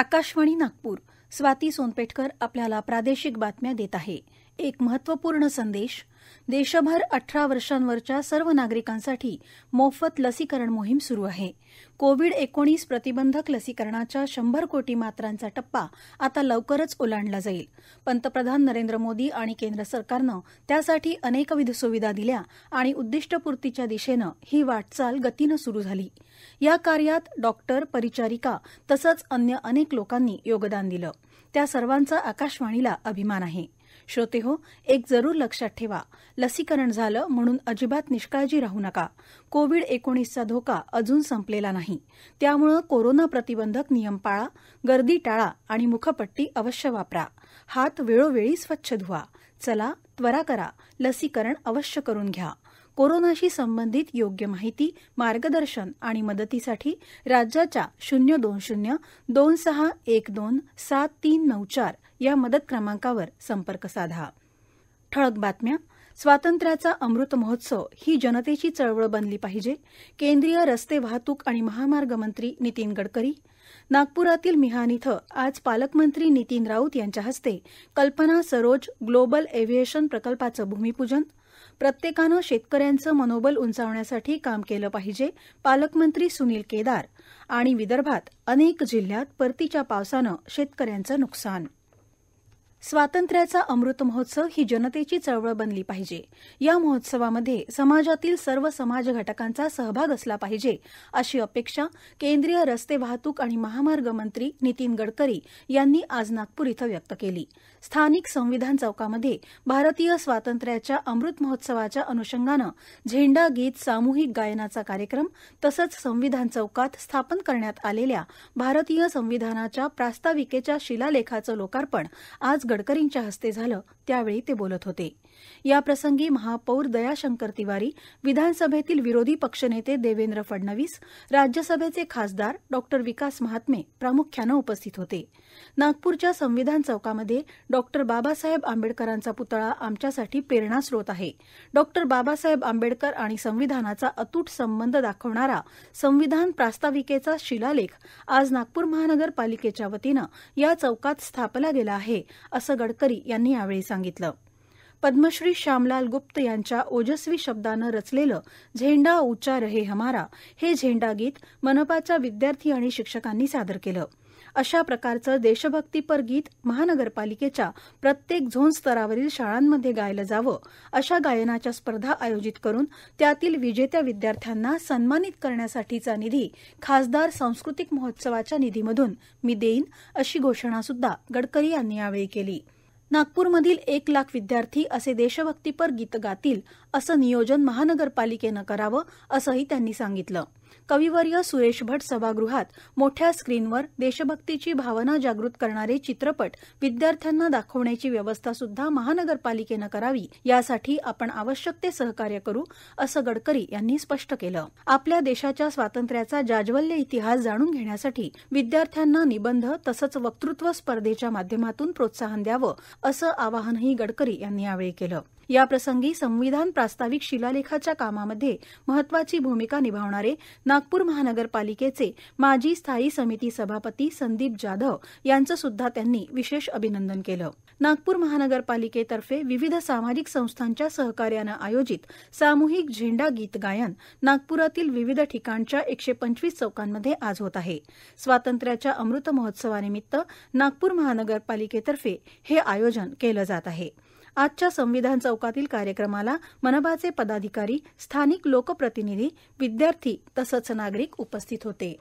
आकाशवाणी नागपूर स्वाती सोनपेठकर आपल्याला प्रादेशिक बातम्या देत आहे एक महत्वपूर्ण संदेश देशभर अठरा वर्षांवरच्या सर्व नागरिकांसाठी मोफत लसीकरण मोहीम सुरू आहे कोविड एकोणीस प्रतिबंधक लसीकरणाच्या शंभर कोटी मात्रांचा टप्पा आता लवकरच ओलांडला जाईल पंतप्रधान नरेंद्र मोदी आणि केंद्र सरकारनं त्यासाठी अनेकविध सुविधा दिल्या आणि उद्दिष्टपूर्तीच्या दिशेनं ही वाटचाल गतीनं सुरू झाली या कार्यात डॉक्टर परिचारिका तसंच अन्य अनेक लोकांनी योगदान दिलं त्या सर्वांचा आकाशवाणीला अभिमान आहे श्रोते हो एक जरूर लक्षात ठेवा लसीकरण झालं म्हणून अजिबात निष्काळजी राहू नका कोविड एकोणीसचा धोका अजून संपलेला नाही त्यामुळं कोरोना प्रतिबंधक नियम पाळा गर्दी टाळा आणि मुखपट्टी अवश्य वापरा हात वेळोवेळी स्वच्छ धुवा चला त्वरा करा लसीकरण अवश्य करून घ्या कोरोनाशी संबंधित योग्य माहिती मार्गदर्शन आणि मदतीसाठी राज्याच्या शून्य दोन शून्य दोन सहा एक दोन सात तीन नऊ चार या मदत क्रमांकावर संपर्क साधा ठळक बातम्या स्वातंत्र्याचा अमृत महोत्सव ही जनतेची चळवळ बनली पाहिजे केंद्रीय रस्ते वाहतूक आणि महामार्ग मंत्री नितीन गडकरी नागपुरातील मिहान इथं आज पालकमंत्री नितीन राऊत यांच्या हस्ते कल्पना सरोज ग्लोबल एव्हिएशन प्रकल्पाचं भूमिपूजन प्रत्येकानं शेतकऱ्यांचं मनोबल उंचावण्यासाठी काम केलं पाहिजे पालकमंत्री सुनील केदार आणि विदर्भात अनेक जिल्ह्यात परतीच्या पावसानं शेतकऱ्यांचं नुकसान स्वातंत्र्याचा अमृत महोत्सव ही जनतेची चळवळ बनली पाहिजे या महोत्सवामध्ये समाजातील सर्व समाज घटकांचा सहभाग असला पाहिजे अशी अपेक्षा केंद्रीय रस्ते वाहतूक आणि महामार्ग मंत्री नितीन गडकरी यांनी आज नागपूर इथं व्यक्त केली स्थानिक संविधान चौकामध्ये भारतीय स्वातंत्र्याच्या अमृत महोत्सवाच्या अनुषंगानं झेंडा गीत सामूहिक गायनाचा कार्यक्रम तसंच संविधान चौकात स्थापन करण्यात आलेल्या भारतीय संविधानाच्या प्रास्ताविकेच्या शिलालेखाचं लोकार्पण आज गडकरींच्या हस्ते झालं त्यावेळी ते बोलत होते याप्रसंगी महापौर दयाशंकर तिवारी विधानसभेतील विरोधी पक्षनेते देवेंद्र फडणवीस राज्यसभेचे खासदार डॉ विकास महात्मे प्रामुख्यानं उपस्थित होते नागपूरच्या संविधान चौकामध्ये डॉ बाबासाहेब आंबेडकरांचा पुतळा आमच्यासाठी प्रेरणास्रोत आहे डॉ बाबासाहेब आंबेडकर आणि संविधानाचा अतूट संबंध दाखवणारा संविधान प्रास्ताविकेचा शिलालेख आज नागपूर महानगरपालिकेच्या वतीनं या चौकात स्थापला गेला आहे असं गडकरी यांनी यावेळी सांगितलं पद्मश्री श्यामलाल गुप्त यांच्या ओजस्वी शब्दानं रचलेलं झेंडा उच्चार हे हमारा हे झेंडा गीत मनपाच्या विद्यार्थी आणि शिक्षकांनी सादर केलं अशा प्रकारचं देशभक्तीपर गीत महानगरपालिकेच्या प्रत्येक झोन स्तरावरील शाळांमध्ये गायलं जावं अशा गायनाच्या स्पर्धा आयोजित करून त्यातील विजेत्या विद्यार्थ्यांना सन्मानित करण्यासाठीचा निधी खासदार सांस्कृतिक महोत्सवाच्या निधीमधून मी देईन अशी घोषणा सुद्धा गडकरी यांनी यावेळी केली नागपूरमधील एक लाख विद्यार्थी असे देशभक्तीपर गीत गातील असं नियोजन महानगरपालिकेनं करावं असंही त्यांनी सांगितलं कविवर्य सुरेश भट सभागृहात मोठ्या स्क्रीनवर देशभक्तीची भावना जागृत करणारे चित्रपट विद्यार्थ्यांना दाखवण्याची व्यवस्था सुद्धा महानगरपालिकेनं करावी यासाठी आपण आवश्यक ते सहकार्य करू असं गडकरी यांनी स्पष्ट केलं आपल्या देशाच्या स्वातंत्र्याचा जाज्वल्य इतिहास जाणून घेण्यासाठी विद्यार्थ्यांना निबंध तसंच वक्तृत्व स्पर्धेच्या माध्यमातून प्रोत्साहन द्यावं असं आवाहनही गडकरी यांनी यावेळी केलं याप्रसंगी संविधान प्रास्ताविक शिलालेखाच्या कामामध्ये महत्वाची भूमिका निभावणारे नागपूर महानगरपालिकेचे माजी स्थायी समिती सभापती संदीप जाधव यांचं सुद्धा त्यांनी विशेष अभिनंदन केलं नागपूर महानगरपालिकेतर्फे विविध सामाजिक संस्थांच्या सहकार्यानं आयोजित सामूहिक झेंडा गीत गायन नागपुरातील विविध ठिकाणच्या एकशे पंचवीस चौकांमध्ये आज होत आहे स्वातंत्र्याच्या अमृत महोत्सवानिमित्त नागपूर महानगरपालिकेतर्फे हे आयोजन केलं जात आहे आजच्या संविधान चौकातील कार्यक्रमाला मनबाचे पदाधिकारी स्थानिक लोकप्रतिनिधी विद्यार्थी तसंच नागरिक उपस्थित होते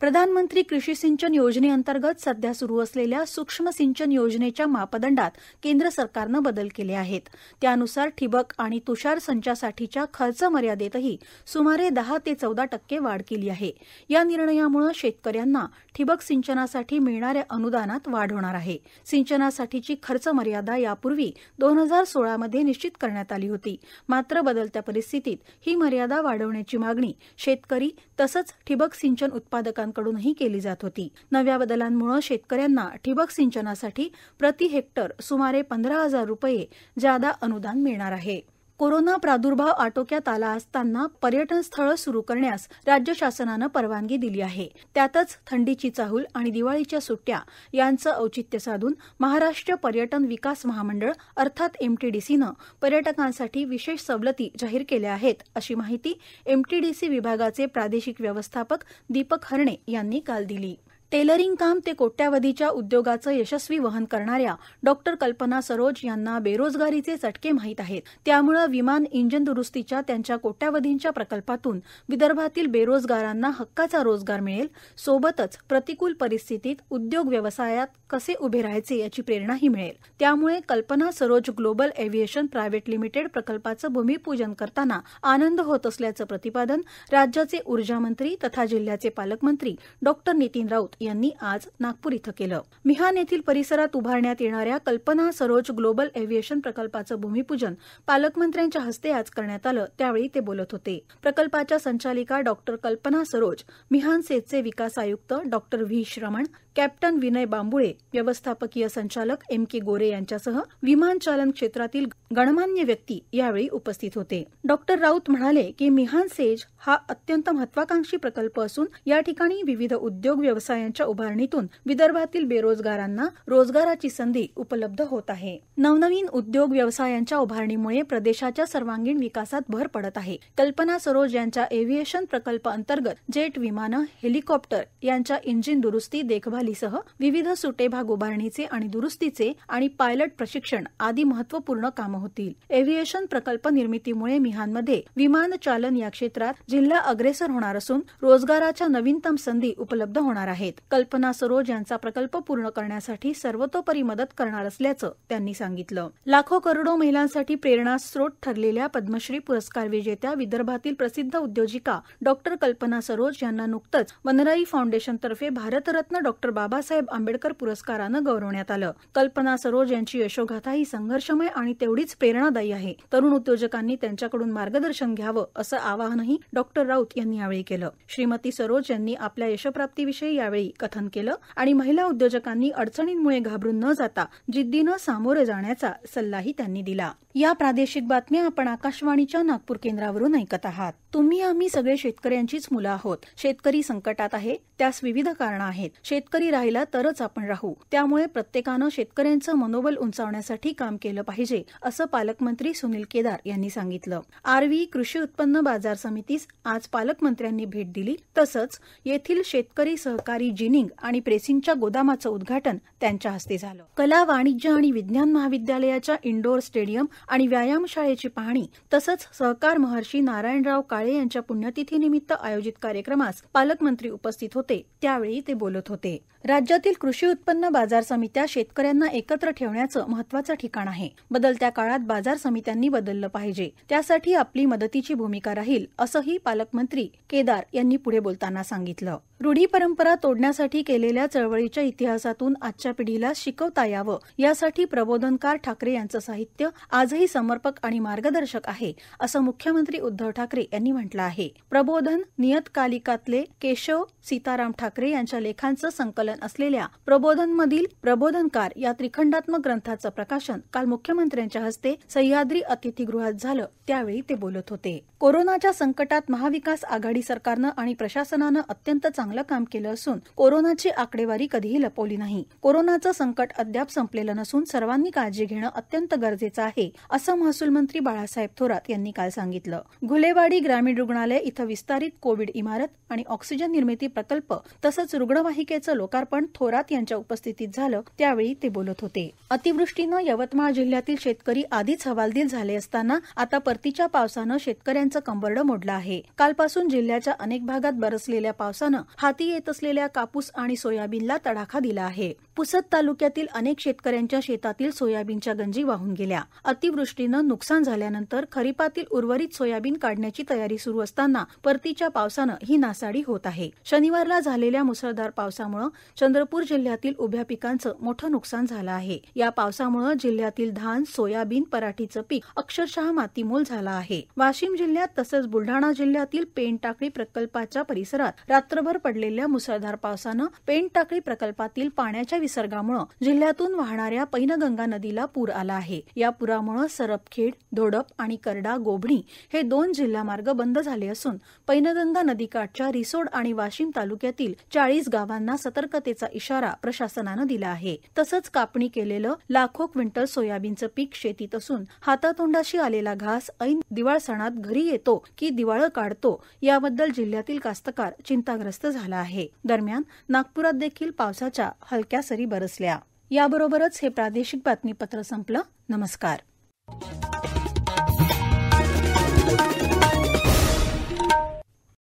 प्रधानमंत्री कृषी सिंचन योजनेअंतर्गत सध्या सुरू असलेल्या सूक्ष्म सिंचन योजनेच्या मापदंडात केंद्र सरकारनं बदल केले आहेत त्यानुसार ठिबक आणि तुषार संचासाठीच्या खर्च मर्यादेतही सुमारे दहा ते चौदा टक्के वाढ केली आहे या निर्णयामुळे शेतकऱ्यांना ठिबक सिंचनासाठी मिळणाऱ्या अनुदानात वाढ होणार आहे सिंचनासाठीची खर्च मर्यादा यापूर्वी दोन हजार सोळामध्ये निश्चित करण्यात आली होती मात्र बदलत्या परिस्थितीत ही मर्यादा वाढवण्याची मागणी शेतकरी तसंच ठिबक सिंचन उत्पादकांना शेतकऱ्यांकडूनही केली जात होती नव्या बदलांमुळे शेतकऱ्यांना ठिबक सिंचनासाठी प्रति हेक्टर सुमारे पंधरा हजार रुपये जादा अनुदान मिळणार आहे कोरोना प्रादुर्भाव आटोक्यात आला असताना पर्यटन स्थळं सुरू करण्यास राज्य शासनानं परवानगी दिली आहे त्यातच थंडीची चाहूल आणि दिवाळीच्या सुट्ट्या यांचं औचित्य साधून महाराष्ट्र पर्यटन विकास महामंडळ अर्थात एमटीडीसीनं पर्यटकांसाठी विशेष सवलती जाहीर केल्या आहेत अशी माहिती एमटीडीसी विभागाचे प्रादेशिक व्यवस्थापक दीपक हरणे यांनी काल दिली टेलरिंग काम ते कोट्यावधीच्या उद्योगाचं यशस्वी वहन करणाऱ्या डॉक्टर कल्पना सरोज यांना बेरोजगारीचे चटके माहीत आहेत त्यामुळे विमान इंजिन दुरुस्तीच्या त्यांच्या कोट्यावधींच्या प्रकल्पातून विदर्भातील बेरोजगारांना हक्काचा रोजगार मिळेल सोबतच प्रतिकूल परिस्थितीत उद्योग व्यवसायात कसे उभे राहायचे याची प्रेरणाही मिळेल त्यामुळे Kalpana Saroj global aviation private limited प्रकल्पाचं भूमिपूजन करताना आनंद होत असल्याचं प्रतिपादन राज्याचे ऊर्जामंत्री तथा जिल्ह्याचे पालकमंत्री डॉक्टर नितीन राऊत यांनी आज नागपूर इथं केलं मिहान येथील परिसरात उभारण्यात येणाऱ्या कल्पना सरोज ग्लोबल एव्हिएशन प्रकल्पाचं भूमिपूजन पालकमंत्र्यांच्या हस्ते आज करण्यात आलं त्यावेळी ते बोलत होते प्रकल्पाच्या संचालिका डॉक्टर कल्पना सरोज मिहान सेतचे विकास आयुक्त doctor V Shraman captain Vinay Bambule व्यवस्थापकीय संचालक एम के गोरे यांच्यासह विमानचालन क्षेत्रातील गणमान्य व्यक्ती यावेळी उपस्थित होते डॉक्टर राऊत म्हणाले की मिहान सेज हा अत्यंत महत्वाकांक्षी प्रकल्प असून या ठिकाणी विविध उद्योग व्यवसायांच्या उभारणीतून विदर्भातील बेरोजगारांना रोजगाराची संधी उपलब्ध होत आहे नवनवीन उद्योग व्यवसायांच्या उभारणीमुळे प्रदेशाच्या सर्वांगीण विकासात भर पडत आहे कल्पना सरोज यांच्या एव्हिएशन प्रकल्प अंतर्गत जेट विमानं हेलिकॉप्टर यांच्या इंजिन दुरुस्ती देखभाल देखभालीसह विविध सुटे भाग उभारणीचे आणि दुरुस्तीचे आणि पायलट प्रशिक्षण आदी महत्वपूर्ण कामं होतील एव्हिएशन प्रकल्प निर्मितीमुळे मिहानमध्ये विमान चालन या क्षेत्रात जिल्हा अग्रेसर होणार असून रोजगाराच्या नवीनतम संधी उपलब्ध होणार आहेत कल्पना सरोज यांचा प्रकल्प पूर्ण करण्यासाठी सर्वतोपरी मदत करणार असल्याचं त्यांनी सांगितलं लाखो करोडो महिलांसाठी प्रेरणास्रोत ठरलेल्या पद्मश्री पुरस्कार विजेत्या विदर्भातील प्रसिद्ध उद्योजिका डॉक्टर कल्पना सरोज यांना नुकतंच वनराई फाउंडेशनतर्फे भारतरत्न डॉक्टर डॉक्टर बाबासाहेब आंबेडकर पुरस्कारानं गौरवण्यात आलं कल्पना सरोज यांची यशोगाथा ही संघर्षमय आणि तेवढीच प्रेरणादायी आहे तरुण उद्योजकांनी त्यांच्याकडून मार्गदर्शन घ्यावं असं आवाहनही डॉक्टर राऊत यांनी यावेळी केलं श्रीमती सरोज यांनी आपल्या यशप्राप्तीविषयी यावेळी कथन केलं आणि महिला उद्योजकांनी अडचणींमुळे घाबरून न जाता जिद्दीनं सामोरे जाण्याचा सल्लाही त्यांनी दिला या प्रादेशिक बातम्या आपण आकाशवाणीच्या नागपूर केंद्रावरून ऐकत आहात तुम्ही आम्ही सगळे शेतकऱ्यांचीच मुलं आहोत शेतकरी संकटात आहे त्यास विविध कारणं आहेत शेतकरी राहिला तरच आपण राहू त्यामुळे प्रत्येकानं शेतकऱ्यांचं मनोबल उंचावण्यासाठी काम केलं पाहिजे असं पालकमंत्री सुनील केदार यांनी सांगितलं आरवी कृषी उत्पन्न बाजार समितीस आज पालकमंत्र्यांनी भेट दिली तसंच येथील शेतकरी सहकारी जिनिंग आणि प्रेसिंगच्या गोदामाचं उद्घाटन त्यांच्या हस्ते झालं कला वाणिज्य आणि विज्ञान महाविद्यालयाच्या इंडोर स्टेडियम आणि व्यायामशाळेची पाहणी तसंच सहकार महर्षी नारायणराव काळे यांच्या पुण्यतिथीनिमित्त आयोजित कार्यक्रमास पालकमंत्री उपस्थित होते त्यावेळी ते बोलत होते राज्यातील कृषी उत्पन्न बाजार समित्या शेतकऱ्यांना एकत्र ठेवण्याचं महत्वाचं ठिकाण आहे बदलत्या काळात बाजार समित्यांनी बदललं पाहिजे त्यासाठी आपली मदतीची भूमिका राहील असंही पालकमंत्री केदार यांनी पुढे बोलताना सांगितलं रूढी परंपरा तोडण्यासाठी केलेल्या चळवळीच्या इतिहासातून आजच्या पिढीला शिकवता यावं यासाठी प्रबोधनकार ठाकरे यांचं साहित्य आजही समर्पक आणि मार्गदर्शक आहे असं मुख्यमंत्री उद्धव ठाकरे यांनी म्हटलं आहे प्रबोधन नियतकालिकातले केशव सीताराम ठाकरे यांच्या लेखांचं संकलन असलेल्या प्रबोधनमधील प्रबोधनकार या त्रिखंडात्मक ग्रंथाचं प्रकाशन काल मुख्यमंत्र्यांच्या हस्ते सह्याद्री अतिथीगृहात झालं त्यावेळी ते बोलत होते कोरोनाच्या संकटात महाविकास आघाडी सरकारनं आणि प्रशासनानं अत्यंत चांगलं चांगलं काम केलं असून कोरोनाची आकडेवारी कधीही लपवली नाही कोरोनाचं संकट अद्याप संपलेलं नसून सर्वांनी काळजी घेणं अत्यंत गरजेचं आहे असं महसूल मंत्री बाळासाहेब थोरात यांनी काल सांगितलं घुलेवाडी ग्रामीण रुग्णालय इथं विस्तारित कोविड इमारत आणि ऑक्सिजन निर्मिती प्रकल्प तसंच रुग्णवाहिकेचं लोकार्पण थोरात यांच्या उपस्थितीत झालं त्यावेळी ते बोलत होते अतिवृष्टीनं यवतमाळ जिल्ह्यातील शेतकरी आधीच हवालदिल झाले असताना आता परतीच्या पावसानं शेतकऱ्यांचं कंबरडं मोडलं आहे कालपासून जिल्ह्याच्या अनेक भागात बरसलेल्या पावसानं हाती येत असलेल्या कापूस आणि सोयाबीनला तडाखा दिला आहे पुसद तालुक्यातील अनेक शेतकऱ्यांच्या शेतातील सोयाबीनच्या गंजी वाहून गेल्या अतिवृष्टीनं नुकसान झाल्यानंतर खरीपातील उर्वरित सोयाबीन काढण्याची तयारी सुरू असताना परतीच्या पावसानं ही नासाडी होत आहे शनिवारला झालेल्या मुसळधार पावसामुळे चंद्रपूर जिल्ह्यातील उभ्या पिकांचं मोठं नुकसान झालं आहे या पावसामुळे जिल्ह्यातील धान सोयाबीन पराठीचं पीक अक्षरशः मातीमोल झालं आहे वाशिम जिल्ह्यात तसंच बुलढाणा जिल्ह्यातील पेनटाकळी प्रकल्पाच्या परिसरात रात्रभर पडलेल्या मुसळधार पावसानं पेनटाकळी प्रकल्पातील पाण्याच्या विसर्गामुळे जिल्ह्यातून वाहणाऱ्या पैनगंगा नदीला पूर आला आहे या पुरामुळे सरपखेड धोडप आणि करडा गोभणी हे दोन जिल्हा मार्ग बंद झाले असून पैनगंगा नदीकाठच्या रिसोड आणि वाशिम तालुक्यातील चाळीस गावांना सतर्कतेचा इशारा प्रशासनानं दिला आहे तसंच कापणी केलेलं लाखो क्विंटल सोयाबीनचं पीक शेतीत असून हातातोंडाशी आलेला घास ऐन दिवाळ सणात घरी येतो की दिवाळं काढतो याबद्दल जिल्ह्यातील कास्तकार चिंताग्रस्त झाले झाला आहे दरम्यान नागपुरात देखील पावसाच्या हलक्या सरी बरसल्या याबरोबरच हे प्रादेशिक बातमीपत्र संपलं नमस्कार